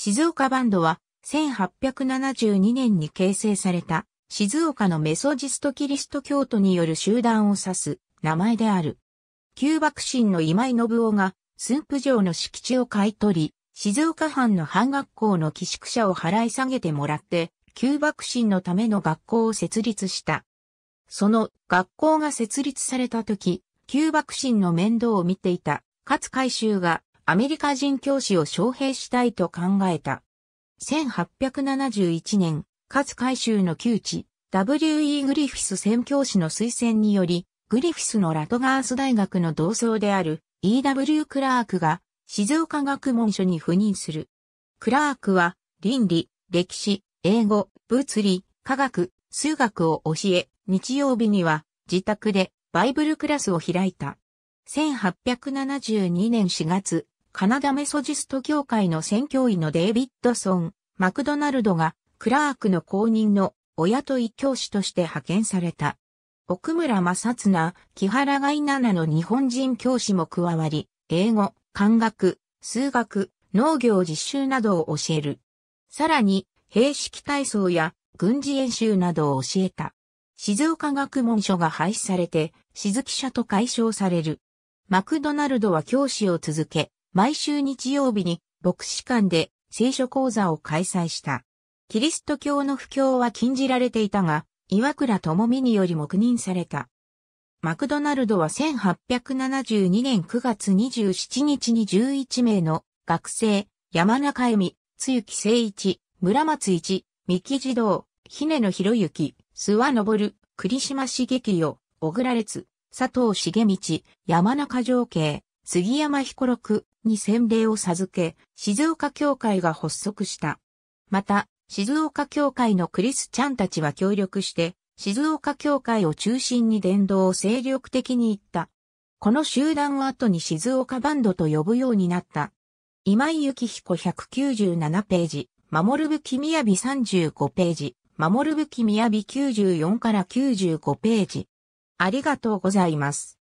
静岡バンドは1872年に形成された静岡のメソジストキリスト教徒による集団を指す名前である。旧幕臣の今井信夫が駿府城の敷地を買い取り、静岡藩の藩学校の寄宿舎を払い下げてもらって、旧幕臣のための学校を設立した。その学校が設立された時、旧幕臣の面倒を見ていた勝海舟がアメリカ人教師を招聘したいと考えた。1871年、勝海州の旧知、W.E. グリフィス宣教師の推薦により、グリフィスのラトガース大学の同窓である E.W. クラークが静岡学問所に赴任する。クラークは倫理、歴史、英語、物理、科学、数学を教え、日曜日には自宅でバイブルクラスを開いた。1872年4月、カナダメソジスト協会の宣教医のデイビッドソン、マクドナルドが、クラークの公認の親と一教師として派遣された。奥村正綱、木原がいななの日本人教師も加わり、英語、漢学、数学、農業実習などを教える。さらに、兵式体操や軍事演習などを教えた。静岡学問所が廃止されて、静記者と解消される。マクドナルドは教師を続け、毎週日曜日に牧師館で聖書講座を開催した。キリスト教の布教は禁じられていたが、岩倉智美により黙認された。マクドナルドは1872年9月27日に11名の学生、山中恵美、津木誠一、村松一、三木児童、姫野博之、諏訪昇、栗島茂よ、小倉列、佐藤茂道、山中城慶、杉山彦六に洗礼を授け、静岡教会が発足した。また、静岡教会のクリスチャンたちは協力して、静岡教会を中心に伝道を精力的に行った。この集団を後に静岡バンドと呼ぶようになった。今井幸彦197ページ、守るべき雅35ページ、守るべき雅94から95ページ。ありがとうございます。